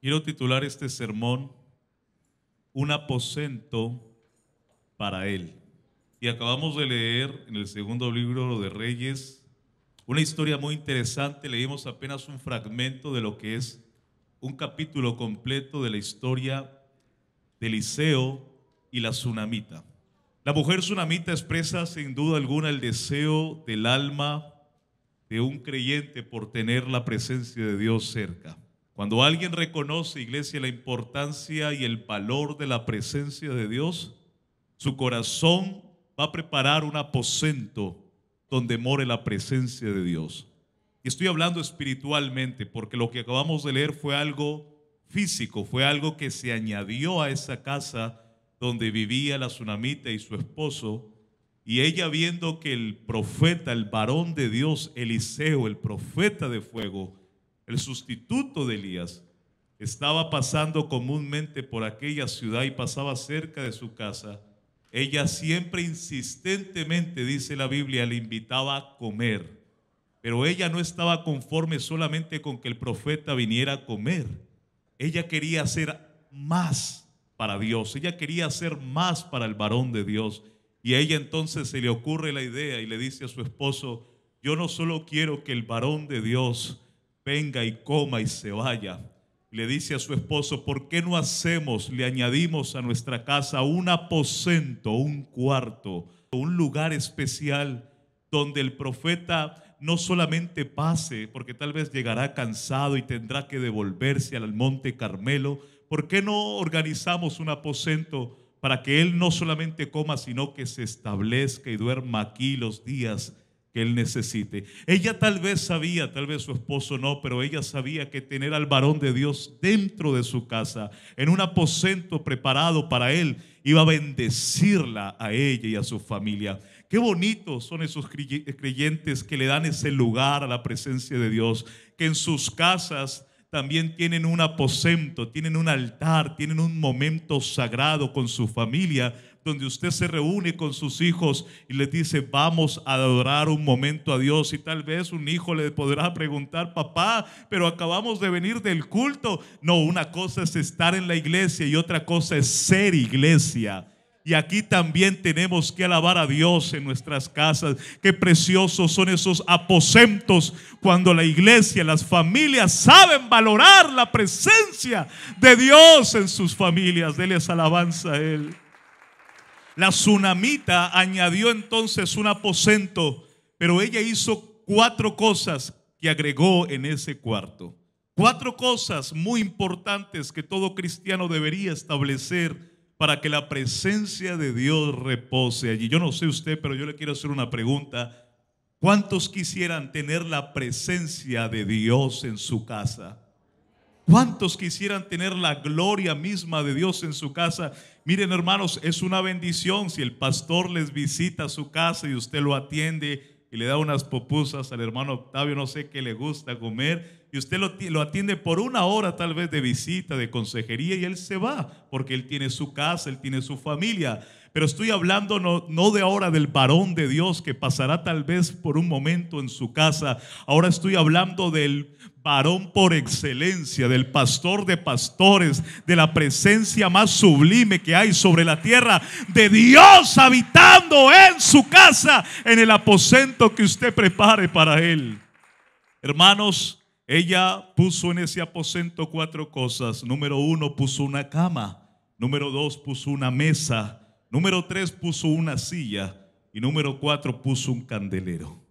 Quiero titular este sermón Un aposento para Él. Y acabamos de leer en el segundo libro de Reyes una historia muy interesante. Leímos apenas un fragmento de lo que es un capítulo completo de la historia de Eliseo y la tsunamita. La mujer tsunamita expresa sin duda alguna el deseo del alma de un creyente por tener la presencia de Dios cerca. Cuando alguien reconoce, iglesia, la importancia y el valor de la presencia de Dios, su corazón va a preparar un aposento donde more la presencia de Dios. Y estoy hablando espiritualmente, porque lo que acabamos de leer fue algo físico, fue algo que se añadió a esa casa donde vivía la tsunamita y su esposo. Y ella viendo que el profeta, el varón de Dios, Eliseo, el profeta de fuego, el sustituto de Elías, estaba pasando comúnmente por aquella ciudad y pasaba cerca de su casa, ella siempre insistentemente, dice la Biblia, le invitaba a comer. Pero ella no estaba conforme solamente con que el profeta viniera a comer. Ella quería hacer más para Dios. Ella quería hacer más para el varón de Dios. Y a ella entonces se le ocurre la idea y le dice a su esposo, yo no solo quiero que el varón de Dios venga y coma y se vaya. Le dice a su esposo, ¿por qué no hacemos, le añadimos a nuestra casa un aposento, un cuarto, un lugar especial donde el profeta no solamente pase, porque tal vez llegará cansado y tendrá que devolverse al monte Carmelo, ¿por qué no organizamos un aposento para que él no solamente coma, sino que se establezca y duerma aquí los días él necesite. Ella tal vez sabía, tal vez su esposo no, pero ella sabía que tener al varón de Dios dentro de su casa, en un aposento preparado para él, iba a bendecirla a ella y a su familia. Qué bonitos son esos creyentes que le dan ese lugar a la presencia de Dios, que en sus casas también tienen un aposento, tienen un altar, tienen un momento sagrado con su familia donde usted se reúne con sus hijos y les dice, vamos a adorar un momento a Dios. Y tal vez un hijo le podrá preguntar, papá, pero acabamos de venir del culto. No, una cosa es estar en la iglesia y otra cosa es ser iglesia. Y aquí también tenemos que alabar a Dios en nuestras casas. Qué preciosos son esos aposentos cuando la iglesia, las familias saben valorar la presencia de Dios en sus familias. Deles alabanza a Él. La tsunamita añadió entonces un aposento, pero ella hizo cuatro cosas que agregó en ese cuarto. Cuatro cosas muy importantes que todo cristiano debería establecer para que la presencia de Dios repose allí. Yo no sé usted, pero yo le quiero hacer una pregunta. ¿Cuántos quisieran tener la presencia de Dios en su casa? ¿Cuántos quisieran tener la gloria misma de Dios en su casa? Miren hermanos, es una bendición si el pastor les visita su casa y usted lo atiende y le da unas popusas al hermano Octavio, no sé qué le gusta comer y usted lo, atiende por una hora tal vez de visita, de consejería, y él se va, porque él tiene su casa, él tiene su familia. Pero estoy hablando no de ahora del varón de Dios que pasará tal vez por un momento en su casa. Ahora estoy hablando del varón por excelencia, del pastor de pastores, de la presencia más sublime que hay sobre la tierra, de Dios habitando en su casa, en el aposento que usted prepare para él. Hermanos, ella puso en ese aposento cuatro cosas. Número uno, puso una cama. Número dos, puso una mesa. Número tres, puso una silla. Y número cuatro, puso un candelero.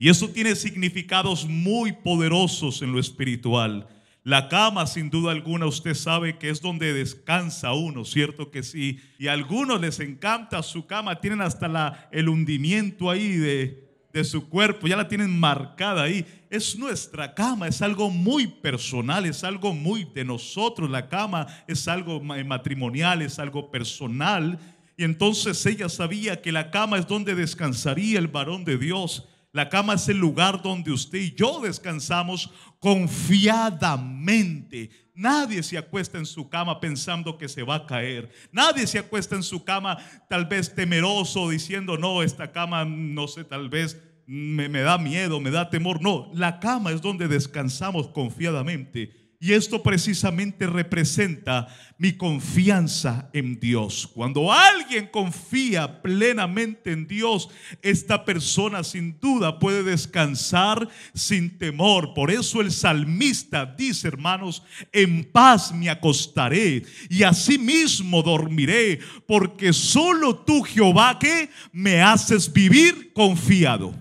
Y eso tiene significados muy poderosos en lo espiritual. La cama, sin duda alguna, usted sabe que es donde descansa uno, ¿cierto que sí? Y a algunos les encanta su cama, tienen hasta la, el hundimiento ahí de, de su cuerpo, ya la tienen marcada ahí. Es nuestra cama, es algo muy personal, es algo muy de nosotros. La cama es algo eh, matrimonial, es algo personal. Y entonces ella sabía que la cama es donde descansaría el varón de Dios. La cama es el lugar donde usted y yo descansamos confiadamente. Nadie se acuesta en su cama pensando que se va a caer. Nadie se acuesta en su cama tal vez temeroso, diciendo, no, esta cama, no sé, tal vez me, me da miedo, me da temor. No, la cama es donde descansamos confiadamente y esto precisamente representa mi confianza en Dios. Cuando alguien confía plenamente en Dios, esta persona sin duda puede descansar sin temor. Por eso el salmista dice, hermanos, en paz me acostaré y mismo dormiré, porque solo tú, Jehová, que me haces vivir confiado.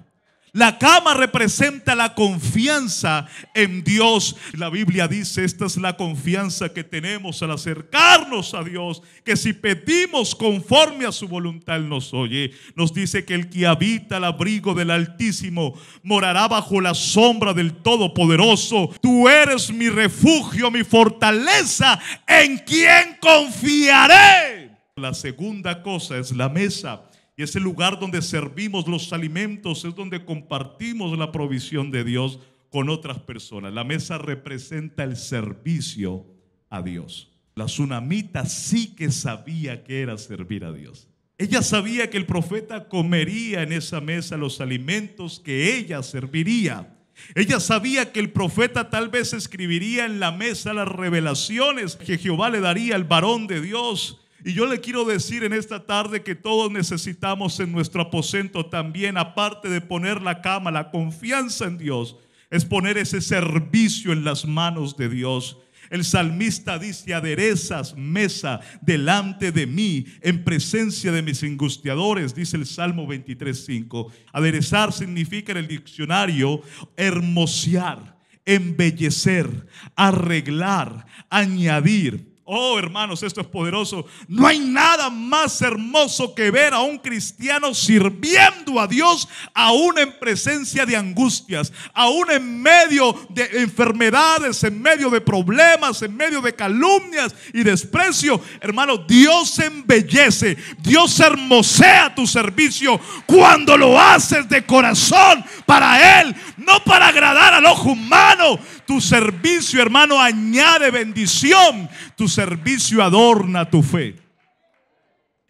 La cama representa la confianza en Dios. La Biblia dice, esta es la confianza que tenemos al acercarnos a Dios, que si pedimos conforme a su voluntad, nos oye. Nos dice que el que habita el abrigo del Altísimo morará bajo la sombra del Todopoderoso. Tú eres mi refugio, mi fortaleza, en quien confiaré. La segunda cosa es la mesa. Y es el lugar donde servimos los alimentos, es donde compartimos la provisión de Dios con otras personas. La mesa representa el servicio a Dios. La tsunamita sí que sabía que era servir a Dios. Ella sabía que el profeta comería en esa mesa los alimentos que ella serviría. Ella sabía que el profeta tal vez escribiría en la mesa las revelaciones que Jehová le daría al varón de Dios y yo le quiero decir en esta tarde que todos necesitamos en nuestro aposento también, aparte de poner la cama, la confianza en Dios, es poner ese servicio en las manos de Dios. El salmista dice, aderezas mesa delante de mí en presencia de mis angustiadores, dice el Salmo 23.5. Aderezar significa en el diccionario hermosear, embellecer, arreglar, añadir. Oh, hermanos, esto es poderoso. No hay nada más hermoso que ver a un cristiano sirviendo a Dios aún en presencia de angustias, aún en medio de enfermedades, en medio de problemas, en medio de calumnias y desprecio. Hermano, Dios embellece, Dios hermosea tu servicio cuando lo haces de corazón para Él, no para agradar al ojo humano, tu servicio, hermano, añade bendición. Tu servicio adorna tu fe.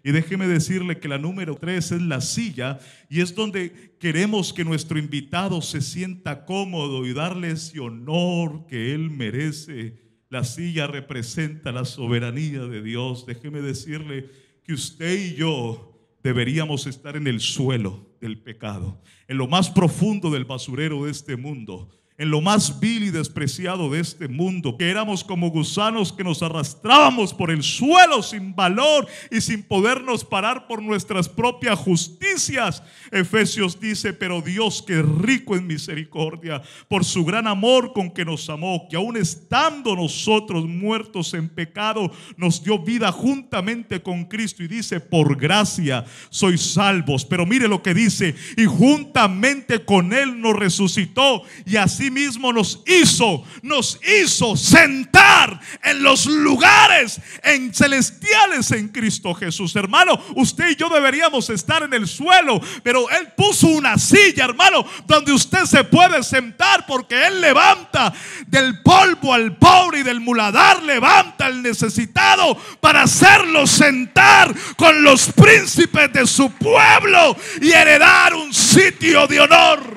Y déjeme decirle que la número tres es la silla y es donde queremos que nuestro invitado se sienta cómodo y darle ese honor que él merece. La silla representa la soberanía de Dios. Déjeme decirle que usted y yo deberíamos estar en el suelo del pecado, en lo más profundo del basurero de este mundo en lo más vil y despreciado de este mundo, que éramos como gusanos que nos arrastrábamos por el suelo sin valor y sin podernos parar por nuestras propias justicias. Efesios dice, pero Dios que rico en misericordia, por su gran amor con que nos amó, que aún estando nosotros muertos en pecado, nos dio vida juntamente con Cristo y dice, por gracia sois salvos. Pero mire lo que dice, y juntamente con Él nos resucitó y así Mismo nos hizo, nos hizo sentar en los lugares en celestiales en Cristo Jesús. Hermano, usted y yo deberíamos estar en el suelo, pero Él puso una silla, hermano, donde usted se puede sentar porque Él levanta del polvo al pobre y del muladar levanta al necesitado para hacerlo sentar con los príncipes de su pueblo y heredar un sitio de honor.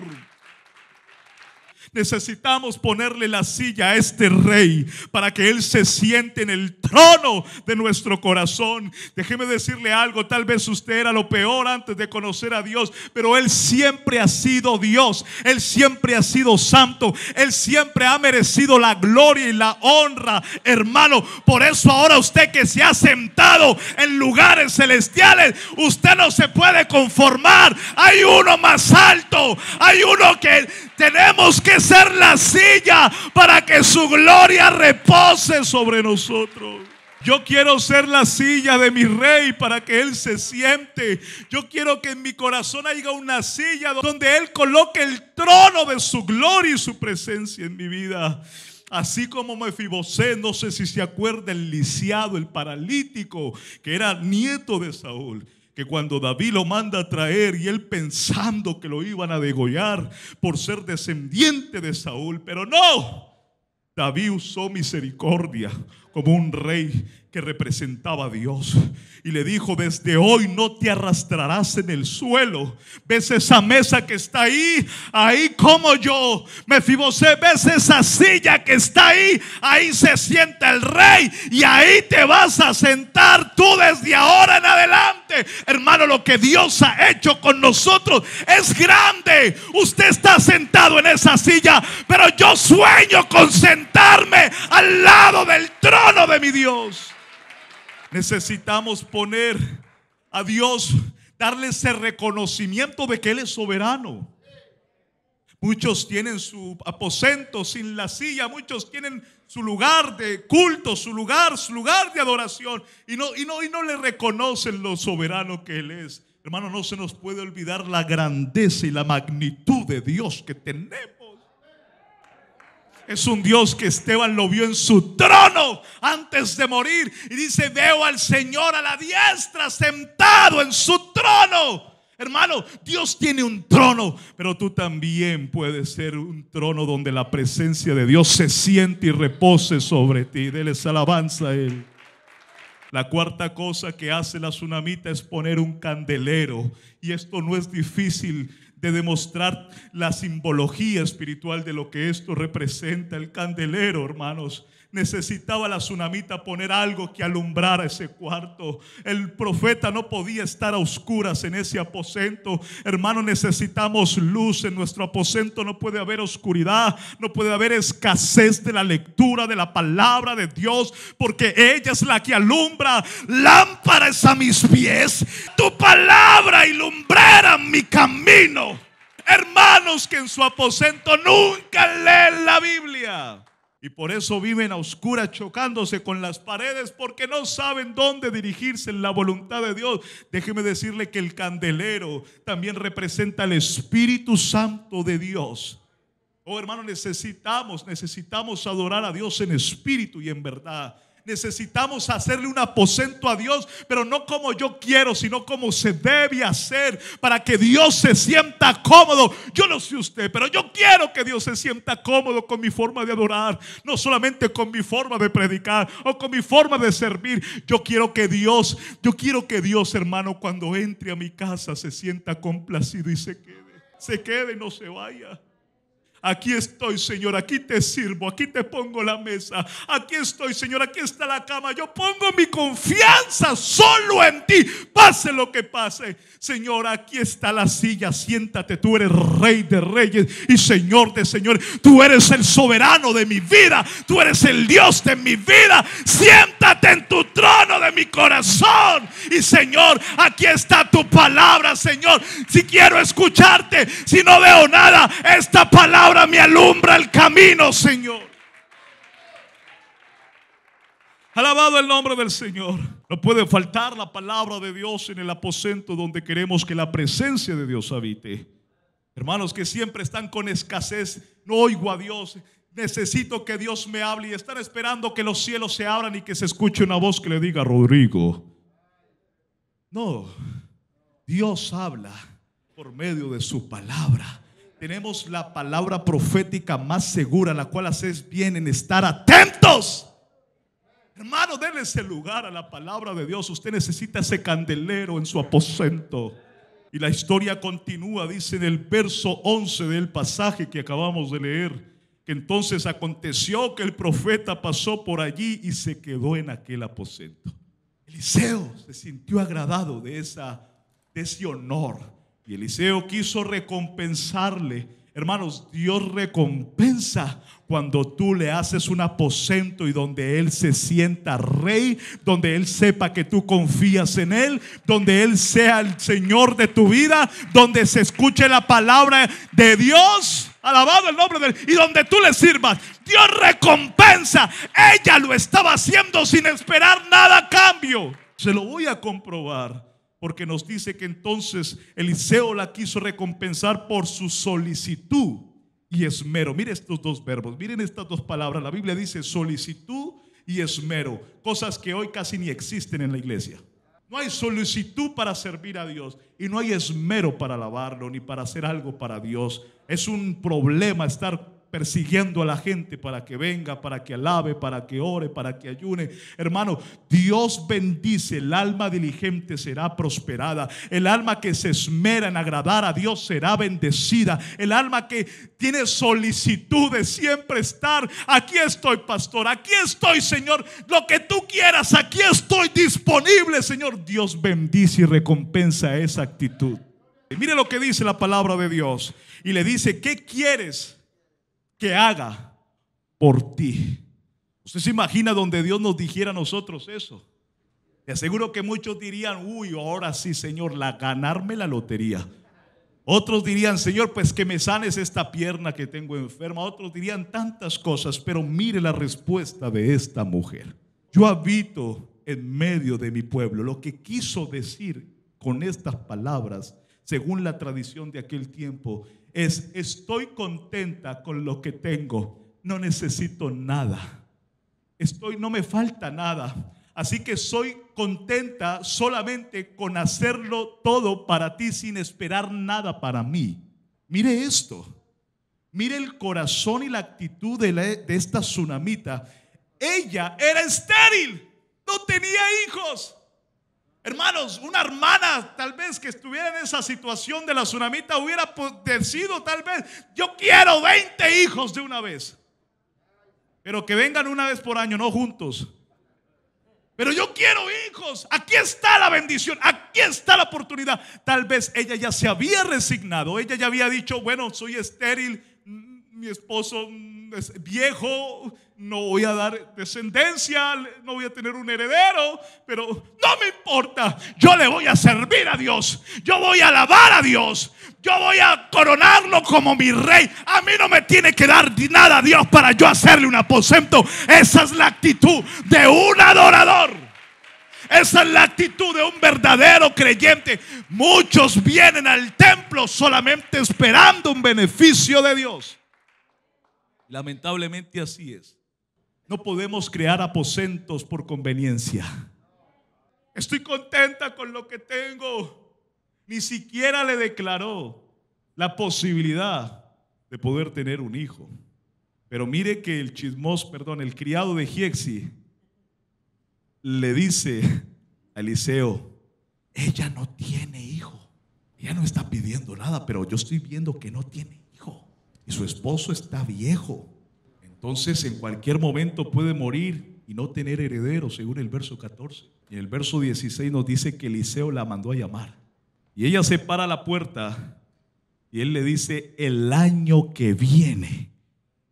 Necesitamos ponerle la silla a este rey para que él se siente en el trono de nuestro corazón. Déjeme decirle algo, tal vez usted era lo peor antes de conocer a Dios, pero él siempre ha sido Dios, él siempre ha sido santo, él siempre ha merecido la gloria y la honra, hermano. Por eso ahora usted que se ha sentado en lugares celestiales, usted no se puede conformar. Hay uno más alto, hay uno que tenemos que ser la silla para que su gloria repose sobre nosotros. Yo quiero ser la silla de mi rey para que él se siente. Yo quiero que en mi corazón haya una silla donde él coloque el trono de su gloria y su presencia en mi vida. Así como Mefibosé, no sé si se acuerda el lisiado, el paralítico, que era nieto de Saúl que cuando David lo manda a traer y él pensando que lo iban a degollar por ser descendiente de Saúl, pero no, David usó misericordia, como un rey que representaba a Dios. Y le dijo, desde hoy no te arrastrarás en el suelo. ¿Ves esa mesa que está ahí? Ahí como yo. me Mefibosé, ¿ves esa silla que está ahí? Ahí se sienta el rey y ahí te vas a sentar tú desde ahora en adelante. Hermano, lo que Dios ha hecho con nosotros es grande. Usted está sentado en esa silla, pero yo sueño con sentarme al lado del trono de mi Dios. Necesitamos poner a Dios, darle ese reconocimiento de que Él es soberano. Muchos tienen su aposento sin la silla, muchos tienen su lugar de culto, su lugar, su lugar de adoración y no, y no, y no le reconocen lo soberano que Él es. Hermano, no se nos puede olvidar la grandeza y la magnitud de Dios que tenemos es un Dios que Esteban lo vio en su trono antes de morir. Y dice, veo al Señor a la diestra sentado en su trono. Hermano, Dios tiene un trono, pero tú también puedes ser un trono donde la presencia de Dios se siente y repose sobre ti. Dele alabanza a Él. La cuarta cosa que hace la tsunamita es poner un candelero. Y esto no es difícil de demostrar la simbología espiritual de lo que esto representa, el candelero, hermanos necesitaba la tsunamita poner algo que alumbrara ese cuarto. El profeta no podía estar a oscuras en ese aposento. Hermano, necesitamos luz en nuestro aposento. No puede haber oscuridad, no puede haber escasez de la lectura de la palabra de Dios, porque ella es la que alumbra lámparas a mis pies. Tu palabra ilumbrara mi camino. Hermanos que en su aposento nunca leen la Biblia. Y por eso viven a oscuras chocándose con las paredes porque no saben dónde dirigirse en la voluntad de Dios. Déjeme decirle que el candelero también representa el Espíritu Santo de Dios. Oh hermano, necesitamos, necesitamos adorar a Dios en espíritu y en verdad. Necesitamos hacerle un aposento a Dios, pero no como yo quiero, sino como se debe hacer para que Dios se sienta cómodo. Yo no sé usted, pero yo quiero que Dios se sienta cómodo con mi forma de adorar, no solamente con mi forma de predicar o con mi forma de servir. Yo quiero que Dios, yo quiero que Dios, hermano, cuando entre a mi casa se sienta complacido y se quede, se quede y no se vaya. Aquí estoy, Señor, aquí te sirvo, aquí te pongo la mesa, aquí estoy, Señor, aquí está la cama. Yo pongo mi confianza solo en ti, pase lo que pase. Señor, aquí está la silla, siéntate, tú eres rey de reyes y Señor de señor. Tú eres el soberano de mi vida, tú eres el Dios de mi vida. Siéntate en tu trono de mi corazón y Señor, aquí está tu palabra, Señor. Si quiero escucharte, si no veo nada, esta palabra Ahora me alumbra el camino, Señor. Alabado el nombre del Señor. No puede faltar la palabra de Dios en el aposento donde queremos que la presencia de Dios habite. Hermanos que siempre están con escasez, no oigo a Dios, necesito que Dios me hable y están esperando que los cielos se abran y que se escuche una voz que le diga, Rodrigo. No, Dios habla por medio de su palabra tenemos la palabra profética más segura, la cual haces bien en estar atentos. Hermano, denle ese lugar a la palabra de Dios. Usted necesita ese candelero en su aposento. Y la historia continúa, dice en el verso 11 del pasaje que acabamos de leer, que entonces aconteció que el profeta pasó por allí y se quedó en aquel aposento. Eliseo se sintió agradado de, esa, de ese honor, y Eliseo quiso recompensarle. Hermanos, Dios recompensa cuando tú le haces un aposento y donde Él se sienta rey, donde Él sepa que tú confías en Él, donde Él sea el Señor de tu vida, donde se escuche la palabra de Dios, alabado el nombre de Él, y donde tú le sirvas. Dios recompensa. Ella lo estaba haciendo sin esperar nada a cambio. Se lo voy a comprobar porque nos dice que entonces Eliseo la quiso recompensar por su solicitud y esmero. Miren estos dos verbos, miren estas dos palabras. La Biblia dice solicitud y esmero, cosas que hoy casi ni existen en la iglesia. No hay solicitud para servir a Dios y no hay esmero para alabarlo ni para hacer algo para Dios. Es un problema estar persiguiendo a la gente para que venga, para que alabe, para que ore, para que ayune. Hermano, Dios bendice, el alma diligente será prosperada, el alma que se esmera en agradar a Dios será bendecida, el alma que tiene solicitud de siempre estar, aquí estoy pastor, aquí estoy Señor, lo que tú quieras, aquí estoy disponible Señor. Dios bendice y recompensa esa actitud. mire lo que dice la palabra de Dios y le dice, ¿qué quieres? que haga por ti. ¿Usted se imagina donde Dios nos dijera a nosotros eso? Te aseguro que muchos dirían, uy, ahora sí, Señor, la, ganarme la lotería. Otros dirían, Señor, pues que me sanes esta pierna que tengo enferma. Otros dirían tantas cosas, pero mire la respuesta de esta mujer. Yo habito en medio de mi pueblo. Lo que quiso decir con estas palabras, según la tradición de aquel tiempo, es, estoy contenta con lo que tengo, no necesito nada. Estoy, no me falta nada. Así que soy contenta solamente con hacerlo todo para ti sin esperar nada para mí. Mire esto. Mire el corazón y la actitud de, de esta tsunamita. Ella era estéril, no tenía hijos. Hermanos, una hermana tal vez que estuviera en esa situación de la tsunamita hubiera decidido tal vez, yo quiero 20 hijos de una vez. Pero que vengan una vez por año, no juntos. Pero yo quiero hijos. Aquí está la bendición. Aquí está la oportunidad. Tal vez ella ya se había resignado. Ella ya había dicho, bueno, soy estéril. Mi esposo viejo, no voy a dar descendencia, no voy a tener un heredero, pero no me importa, yo le voy a servir a Dios, yo voy a alabar a Dios, yo voy a coronarlo como mi rey. A mí no me tiene que dar nada a Dios para yo hacerle un aposento. Esa es la actitud de un adorador. Esa es la actitud de un verdadero creyente. Muchos vienen al templo solamente esperando un beneficio de Dios. Lamentablemente así es. No podemos crear aposentos por conveniencia. Estoy contenta con lo que tengo. Ni siquiera le declaró la posibilidad de poder tener un hijo. Pero mire que el chismos, perdón, el criado de Giexi le dice a Eliseo, ella no tiene hijo. Ella no está pidiendo nada, pero yo estoy viendo que no tiene y su esposo está viejo. Entonces en cualquier momento puede morir y no tener heredero, según el verso 14. Y el verso 16 nos dice que Eliseo la mandó a llamar. Y ella se para a la puerta y él le dice, el año que viene,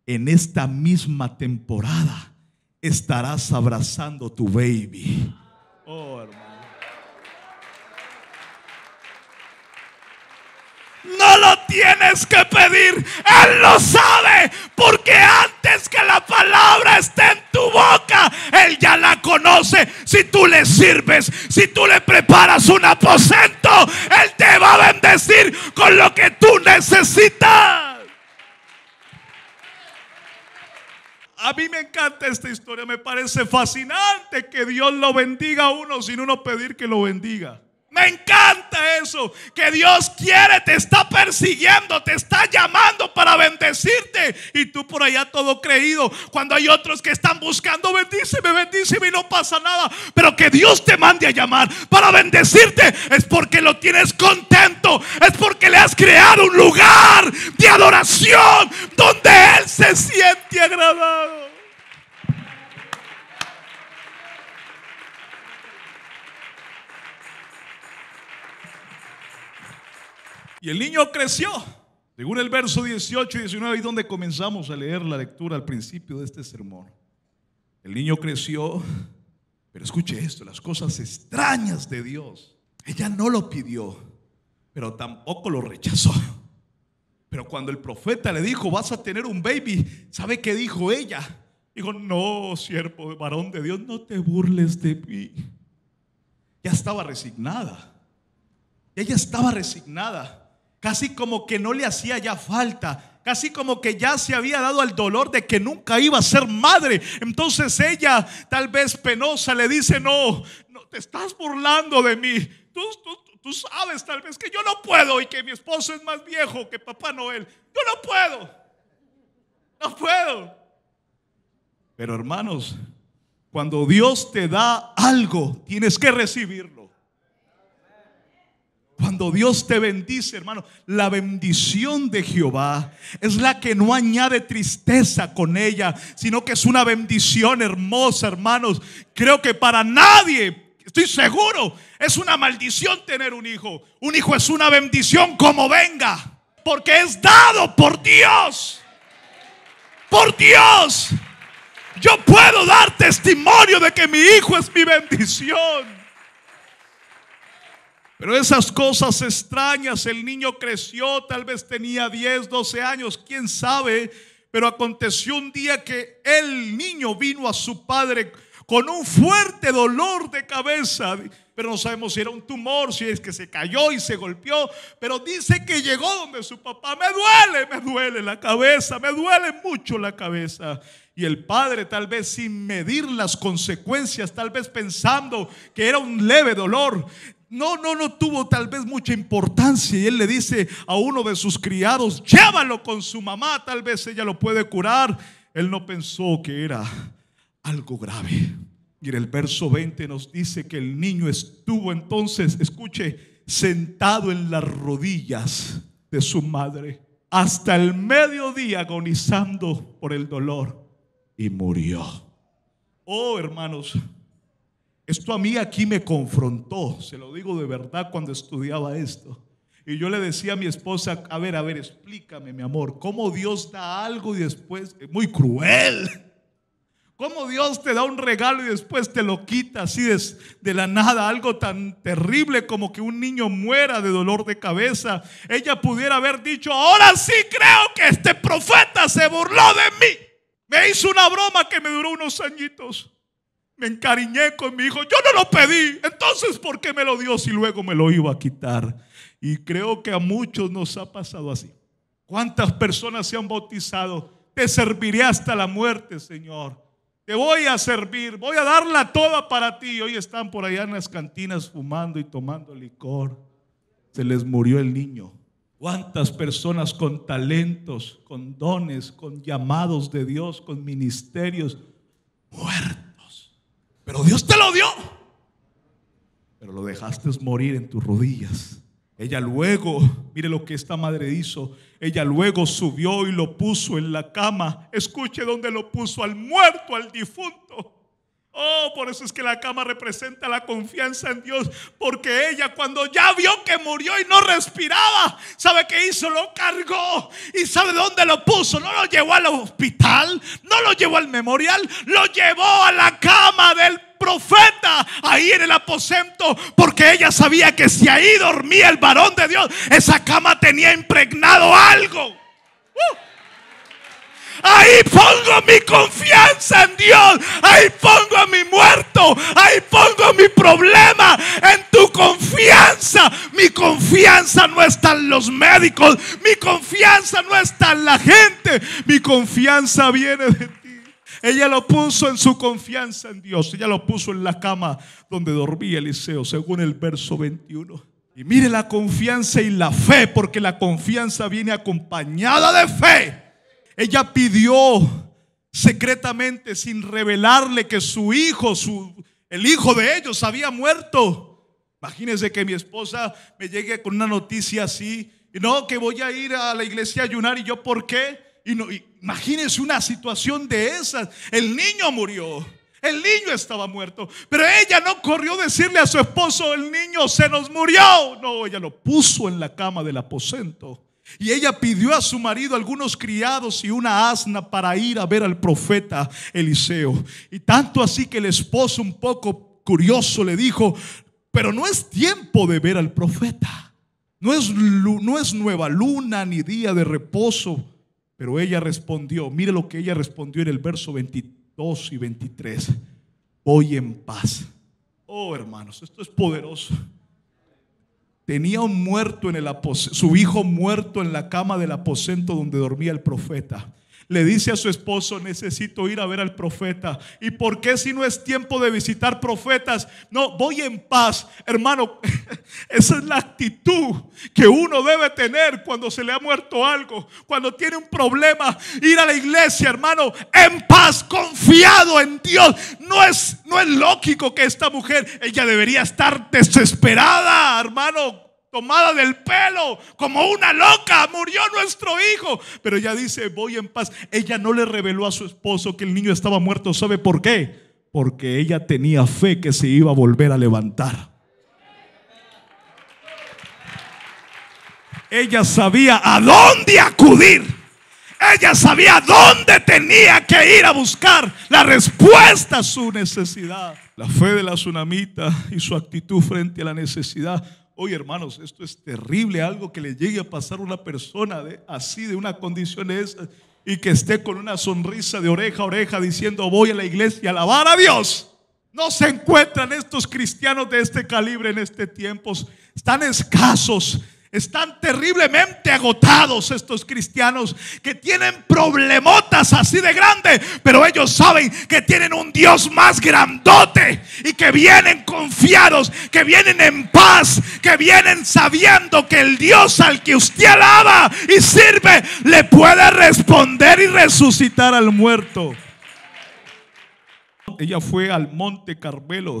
en esta misma temporada, estarás abrazando tu baby. Oh, hermano. lo tienes que pedir. Él lo sabe. Porque antes que la palabra esté en tu boca, Él ya la conoce. Si tú le sirves, si tú le preparas un aposento, Él te va a bendecir con lo que tú necesitas. A mí me encanta esta historia, me parece fascinante que Dios lo bendiga a uno sin uno pedir que lo bendiga. Me encanta eso, que Dios quiere, te está persiguiendo, te está llamando para bendecirte. Y tú por allá todo creído, cuando hay otros que están buscando, bendíceme, bendíceme y no pasa nada. Pero que Dios te mande a llamar para bendecirte es porque lo tienes contento, es porque le has creado un lugar de adoración donde Él se siente agradado. el niño creció. Según el verso 18 y 19, y donde comenzamos a leer la lectura al principio de este sermón. El niño creció, pero escuche esto, las cosas extrañas de Dios. Ella no lo pidió, pero tampoco lo rechazó. Pero cuando el profeta le dijo, vas a tener un baby, ¿sabe qué dijo ella? Dijo, no, siervo, varón de Dios, no te burles de mí. Ya estaba resignada. Ella estaba resignada casi como que no le hacía ya falta, casi como que ya se había dado al dolor de que nunca iba a ser madre. Entonces ella, tal vez penosa, le dice, no, no te estás burlando de mí. Tú, tú sabes tal vez que yo no puedo y que mi esposo es más viejo que Papá Noel. Yo no puedo. No puedo. Pero hermanos, cuando Dios te da algo, tienes que recibirlo. Cuando Dios te bendice, hermano, la bendición de Jehová es la que no añade tristeza con ella, sino que es una bendición hermosa, hermanos. Creo que para nadie, estoy seguro, es una maldición tener un hijo. Un hijo es una bendición como venga, porque es dado por Dios. Por Dios. Yo puedo dar testimonio de que mi hijo es mi bendición. Pero esas cosas extrañas, el niño creció, tal vez tenía 10, 12 años, quién sabe, pero aconteció un día que el niño vino a su padre con un fuerte dolor de cabeza, pero no sabemos si era un tumor, si es que se cayó y se golpeó, pero dice que llegó donde su papá, me duele, me duele la cabeza, me duele mucho la cabeza. Y el padre tal vez sin medir las consecuencias, tal vez pensando que era un leve dolor, no, no, no tuvo tal vez mucha importancia. Y él le dice a uno de sus criados, llévalo con su mamá, tal vez ella lo puede curar. Él no pensó que era algo grave. Y en el verso 20 nos dice que el niño estuvo entonces, escuche, sentado en las rodillas de su madre hasta el mediodía agonizando por el dolor y murió. Oh, hermanos, esto a mí aquí me confrontó, se lo digo de verdad cuando estudiaba esto. Y yo le decía a mi esposa, a ver, a ver, explícame, mi amor, cómo Dios da algo y después, muy cruel, cómo Dios te da un regalo y después te lo quita así de, de la nada, algo tan terrible como que un niño muera de dolor de cabeza. Ella pudiera haber dicho, ahora sí creo que este profeta se burló de mí, me hizo una broma que me duró unos añitos me encariñé con mi hijo, yo no lo pedí, entonces ¿por qué me lo dio si luego me lo iba a quitar? Y creo que a muchos nos ha pasado así. ¿Cuántas personas se han bautizado? Te serviré hasta la muerte, Señor. Te voy a servir, voy a darla toda para ti. Hoy están por allá en las cantinas fumando y tomando licor. Se les murió el niño. ¿Cuántas personas con talentos, con dones, con llamados de Dios, con ministerios muertos? Pero Dios te lo dio. Pero lo dejaste morir en tus rodillas. Ella luego, mire lo que esta madre hizo, ella luego subió y lo puso en la cama. Escuche donde lo puso al muerto, al difunto. Oh, por eso es que la cama representa la confianza en Dios. Porque ella cuando ya vio que murió y no respiraba, ¿sabe qué hizo? Lo cargó. ¿Y sabe dónde lo puso? No lo llevó al hospital, no lo llevó al memorial, lo llevó a la cama del profeta ahí en el aposento porque ella sabía que si ahí dormía el varón de Dios, esa cama tenía impregnado algo. Uh. Ahí pongo mi confianza en Dios. Ahí pongo a mi muerto. Ahí pongo mi problema en tu confianza. Mi confianza no está en los médicos. Mi confianza no está en la gente. Mi confianza viene de ti. Ella lo puso en su confianza en Dios. Ella lo puso en la cama donde dormía Eliseo, según el verso 21. Y mire la confianza y la fe, porque la confianza viene acompañada de fe. Ella pidió secretamente, sin revelarle que su hijo, su, el hijo de ellos, había muerto. Imagínense que mi esposa me llegue con una noticia así. Y no, que voy a ir a la iglesia a ayunar. ¿Y yo por qué? Y no, imagínense una situación de esas. El niño murió. El niño estaba muerto. Pero ella no corrió a decirle a su esposo, el niño se nos murió. No, ella lo puso en la cama del aposento. Y ella pidió a su marido algunos criados y una asna para ir a ver al profeta Eliseo. Y tanto así que el esposo un poco curioso le dijo, pero no es tiempo de ver al profeta. No es, no es nueva luna ni día de reposo. Pero ella respondió, mire lo que ella respondió en el verso 22 y 23. Voy en paz. Oh hermanos, esto es poderoso tenía un muerto en el su hijo muerto en la cama del aposento donde dormía el profeta le dice a su esposo, necesito ir a ver al profeta. ¿Y por qué si no es tiempo de visitar profetas? No, voy en paz. Hermano, esa es la actitud que uno debe tener cuando se le ha muerto algo, cuando tiene un problema. Ir a la iglesia, hermano, en paz, confiado en Dios. No es, no es lógico que esta mujer, ella debería estar desesperada, hermano tomada del pelo, como una loca, murió nuestro hijo. Pero ella dice, voy en paz. Ella no le reveló a su esposo que el niño estaba muerto. ¿Sabe por qué? Porque ella tenía fe que se iba a volver a levantar. Ella sabía a dónde acudir. Ella sabía dónde tenía que ir a buscar la respuesta a su necesidad. La fe de la tsunamita y su actitud frente a la necesidad Oye, hermanos, esto es terrible, algo que le llegue a pasar a una persona así, de una condición esa, y que esté con una sonrisa de oreja a oreja diciendo, voy a la iglesia a alabar a Dios. No se encuentran estos cristianos de este calibre en este tiempo. Están escasos, están terriblemente agotados estos cristianos que tienen problemotas así de grandes, pero ellos saben que tienen un Dios más grandote y que vienen confiados, que vienen en paz, que vienen sabiendo que el Dios al que usted alaba y sirve le puede responder y resucitar al muerto. Ella fue al monte Carmelo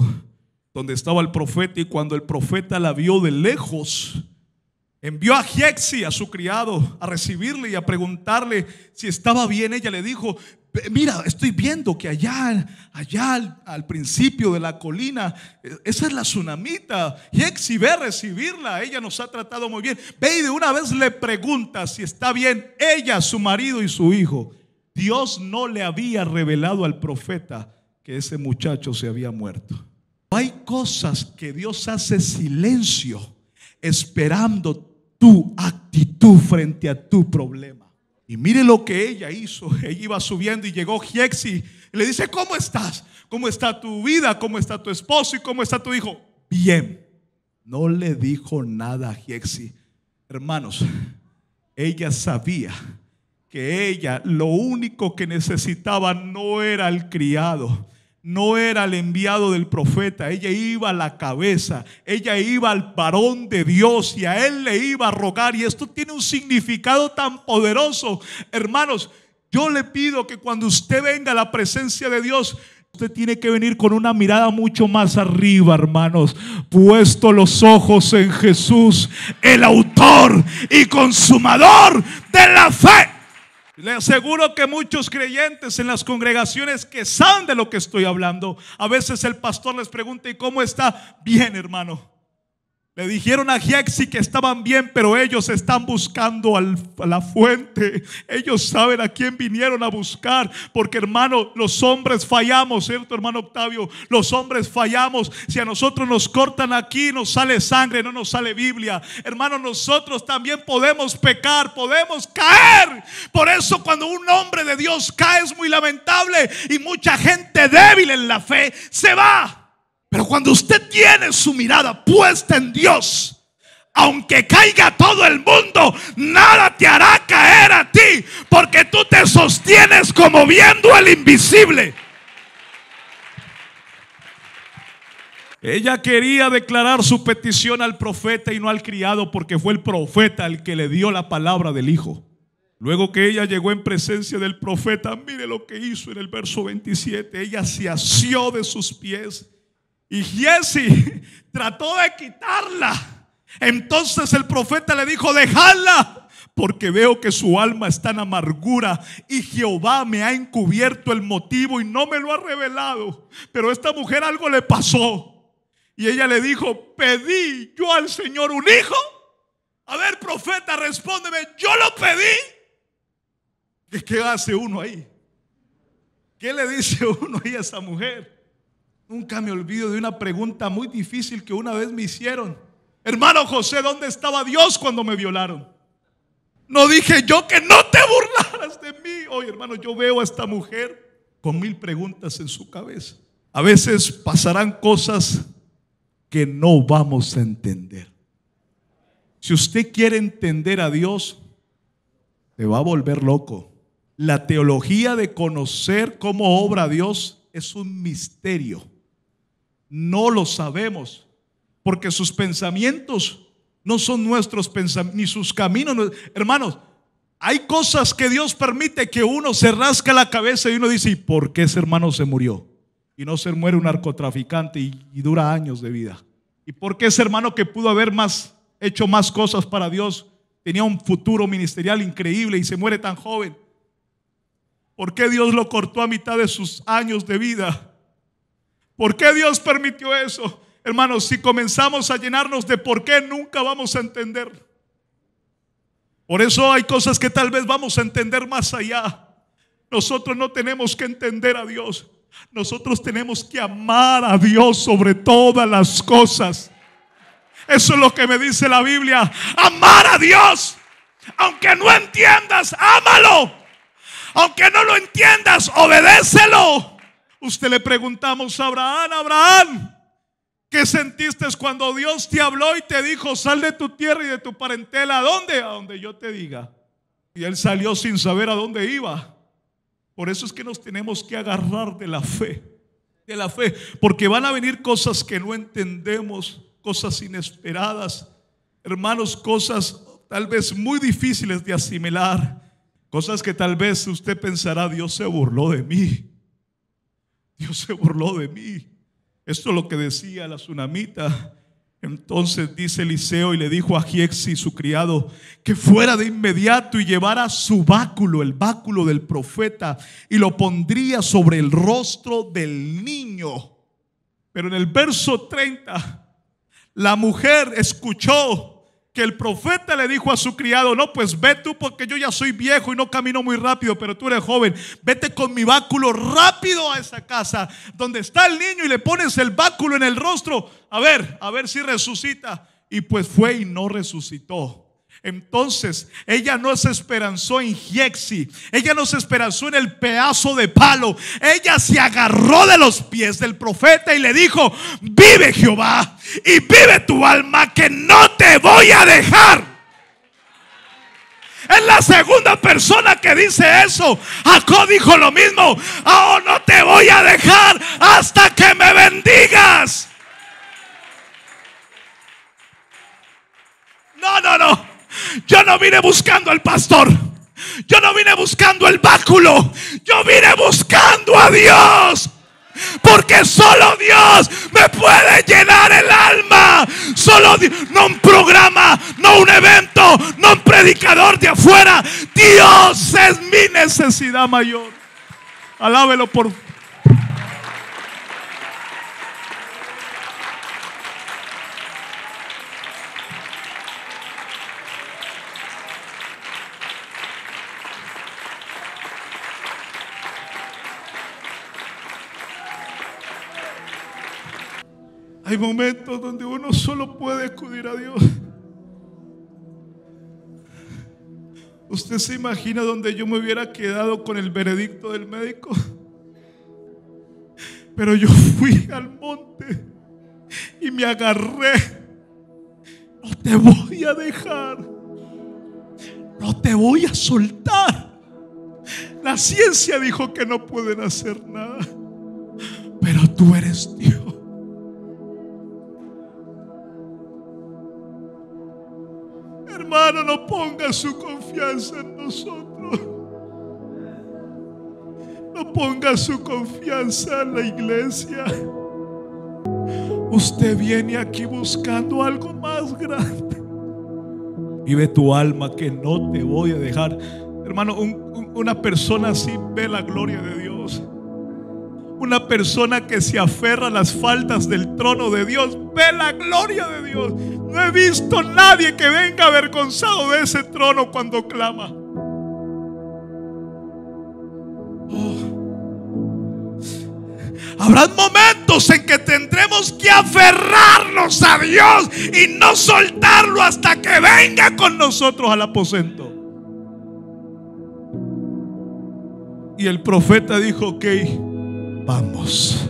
donde estaba el profeta y cuando el profeta la vio de lejos, Envió a Jexi a su criado, a recibirle y a preguntarle si estaba bien. Ella le dijo, mira, estoy viendo que allá, allá al, principio de la colina, eh, esa es la tsunamita. Jexi ve a recibirla, ella nos ha tratado muy bien. Ve y de una vez le pregunta si está bien ella, su marido y su hijo. Dios no le había revelado al profeta que ese muchacho se había muerto. Hay cosas que Dios hace silencio esperando tu actitud frente a tu problema. Y mire lo que ella hizo. Ella iba subiendo y llegó Giexi le dice, ¿cómo estás? ¿Cómo está tu vida? ¿Cómo está tu esposo? ¿Y cómo está tu hijo? Bien. No le dijo nada a Giexi. Hermanos, ella sabía que ella lo único que necesitaba no era el criado no era el enviado del profeta, ella iba a la cabeza, ella iba al varón de Dios y a él le iba a rogar. Y esto tiene un significado tan poderoso. Hermanos, yo le pido que cuando usted venga a la presencia de Dios, Usted tiene que venir con una mirada mucho más arriba, hermanos. Puesto los ojos en Jesús, el autor y consumador de la fe. Le aseguro que muchos creyentes en las congregaciones que saben de lo que estoy hablando, a veces el pastor les pregunta, ¿y cómo está? Bien, hermano. Le dijeron a Jexi que estaban bien, pero ellos están buscando a la fuente. Ellos saben a quién vinieron a buscar. Porque hermano, los hombres fallamos, ¿cierto hermano Octavio? Los hombres fallamos. Si a nosotros nos cortan aquí, nos sale sangre, no nos sale Biblia. Hermano, nosotros también podemos pecar, podemos caer. Por eso cuando un hombre de Dios cae es muy lamentable y mucha gente débil en la fe se va. Pero cuando usted tiene su mirada puesta en Dios, aunque caiga todo el mundo, nada te hará caer a ti, porque tú te sostienes como viendo el invisible. Ella quería declarar su petición al profeta y no al criado, porque fue el profeta el que le dio la palabra del Hijo. Luego que ella llegó en presencia del profeta, mire lo que hizo en el verso 27, ella se asió de sus pies y Jesse trató de quitarla. Entonces el profeta le dijo, dejadla, porque veo que su alma está en amargura y Jehová me ha encubierto el motivo y no me lo ha revelado. Pero a esta mujer algo le pasó. Y ella le dijo, pedí yo al Señor un hijo. A ver, profeta, respóndeme, yo lo pedí. ¿Qué hace uno ahí? ¿Qué le dice uno ahí a esa mujer? Nunca me olvido de una pregunta muy difícil que una vez me hicieron. Hermano José, ¿dónde estaba Dios cuando me violaron? No dije yo que no te burlaras de mí. Hoy hermano, yo veo a esta mujer con mil preguntas en su cabeza. A veces pasarán cosas que no vamos a entender. Si usted quiere entender a Dios, te va a volver loco. La teología de conocer cómo obra Dios es un misterio. No lo sabemos, porque sus pensamientos no son nuestros pensamientos, ni sus caminos. Hermanos, hay cosas que Dios permite que uno se rasca la cabeza y uno dice, ¿y por qué ese hermano se murió? Y no se muere un narcotraficante y, dura años de vida. ¿Y por qué ese hermano que pudo haber más, hecho más cosas para Dios, tenía un futuro ministerial increíble y se muere tan joven? ¿Por qué Dios lo cortó a mitad de sus años de vida? ¿Por qué Dios permitió eso? Hermanos, si comenzamos a llenarnos de por qué, nunca vamos a entender. Por eso hay cosas que tal vez vamos a entender más allá. Nosotros no tenemos que entender a Dios. Nosotros tenemos que amar a Dios sobre todas las cosas. Eso es lo que me dice la Biblia. Amar a Dios. Aunque no entiendas, ámalo. Aunque no lo entiendas, obedécelo. Usted le preguntamos a Abraham, Abraham, ¿qué sentiste cuando Dios te habló y te dijo, sal de tu tierra y de tu parentela? ¿A dónde? A donde yo te diga. Y él salió sin saber a dónde iba. Por eso es que nos tenemos que agarrar de la fe, de la fe, porque van a venir cosas que no entendemos, cosas inesperadas, hermanos, cosas tal vez muy difíciles de asimilar, cosas que tal vez usted pensará, Dios se burló de mí. Dios se burló de mí. Esto es lo que decía la tsunamita. Entonces dice Eliseo y le dijo a Giexi, su criado, que fuera de inmediato y llevara su báculo, el báculo del profeta, y lo pondría sobre el rostro del niño. Pero en el verso 30, la mujer escuchó que el profeta le dijo a su criado, no, pues ve tú porque yo ya soy viejo y no camino muy rápido, pero tú eres joven, vete con mi báculo rápido a esa casa donde está el niño y le pones el báculo en el rostro, a ver, a ver si resucita. Y pues fue y no resucitó. Entonces, ella no se esperanzó en Jexi, ella no se esperanzó en el pedazo de palo, ella se agarró de los pies del profeta y le dijo, vive Jehová y vive tu alma que no te voy a dejar. Es la segunda persona que dice eso. Jacob dijo lo mismo. Oh, no te voy a dejar hasta que me bendigas. No, no, no. Yo no vine buscando al pastor. Yo no vine buscando el báculo. Yo vine buscando a Dios. Porque solo Dios me puede llenar el alma. Solo no un programa, no un evento, no un predicador de afuera. Dios es mi necesidad mayor. Alábelo por Hay momentos donde uno solo puede acudir a Dios. ¿Usted se imagina donde yo me hubiera quedado con el veredicto del médico? Pero yo fui al monte y me agarré. No te voy a dejar. No te voy a soltar. La ciencia dijo que no pueden hacer nada. Pero tú eres Dios. hermano no ponga su confianza en nosotros. No ponga su confianza en la iglesia. Usted viene aquí buscando algo más grande. Vive tu alma que no te voy a dejar. Hermano, una persona así ve la gloria de Dios. Una persona que se aferra a las faltas del trono de Dios ve la gloria de Dios. No he visto nadie que venga avergonzado de ese trono cuando clama. Oh. Habrá momentos en que tendremos que aferrarnos a Dios y no soltarlo hasta que venga con nosotros al aposento. Y el profeta dijo, ok, vamos.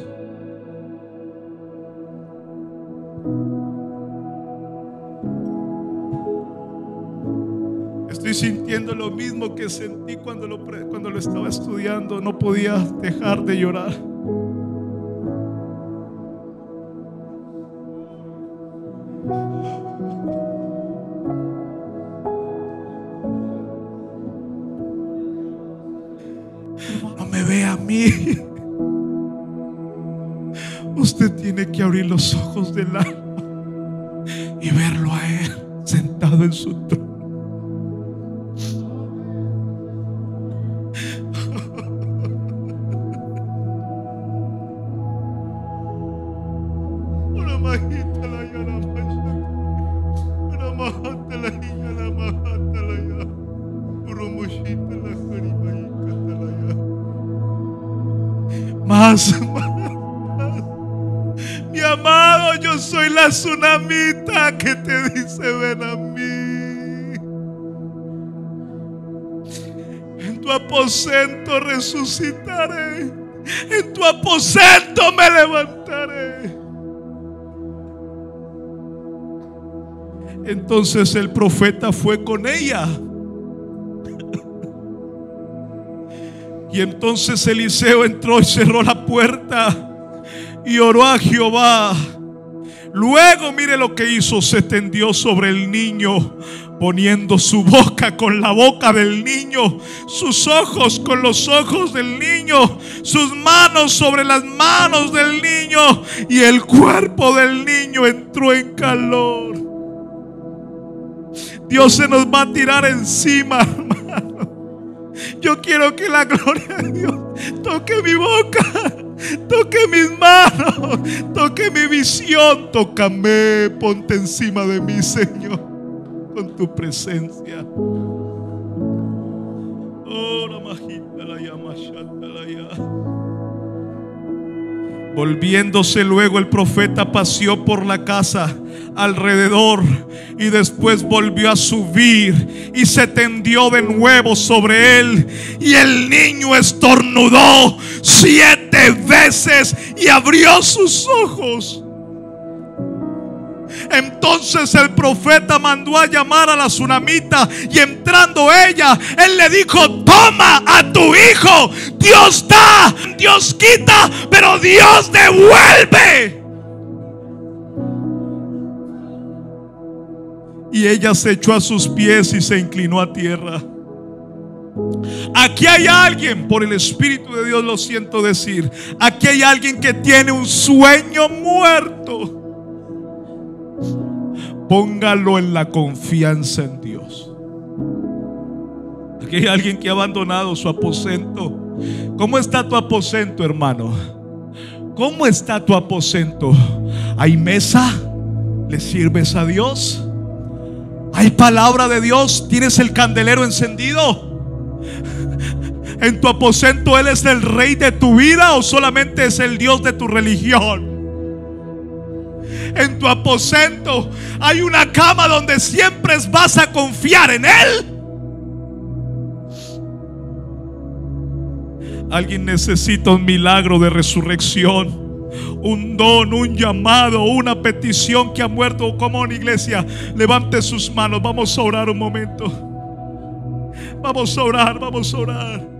sintiendo lo mismo que sentí cuando lo, cuando lo estaba estudiando. No podía dejar de llorar. No me ve a mí. Usted tiene que abrir los ojos del alma y verlo a Él sentado en su trono. tsunamita que te dice ven a mí. En tu aposento resucitaré. En tu aposento me levantaré. Entonces el profeta fue con ella. Y entonces Eliseo entró y cerró la puerta y oró a Jehová. Luego mire lo que hizo, se tendió sobre el niño, poniendo su boca con la boca del niño, sus ojos con los ojos del niño, sus manos sobre las manos del niño y el cuerpo del niño entró en calor. Dios se nos va a tirar encima, hermano. Yo quiero que la gloria de Dios toque mi boca toque mis manos, toque mi visión, tócame, ponte encima de mí, Señor, con tu presencia. Volviéndose luego el profeta paseó por la casa alrededor y después volvió a subir y se tendió de nuevo sobre él y el niño estornudó siete veces y abrió sus ojos. Entonces el profeta mandó a llamar a la tsunamita y entrando ella, él le dijo, toma a tu hijo. Dios da, Dios quita, pero Dios devuelve. Y ella se echó a sus pies y se inclinó a tierra. Aquí hay alguien, por el Espíritu de Dios lo siento decir, aquí hay alguien que tiene un sueño muerto. Póngalo en la confianza en Dios. Aquí hay alguien que ha abandonado su aposento. ¿Cómo está tu aposento, hermano? ¿Cómo está tu aposento? ¿Hay mesa? ¿Le sirves a Dios? ¿Hay palabra de Dios? ¿Tienes el candelero encendido? ¿En tu aposento Él es el rey de tu vida o solamente es el Dios de tu religión? En tu aposento hay una cama donde siempre vas a confiar en Él. Alguien necesita un milagro de resurrección un don, un llamado, una petición que ha muerto como una iglesia. Levante sus manos, vamos a orar un momento. Vamos a orar, vamos a orar.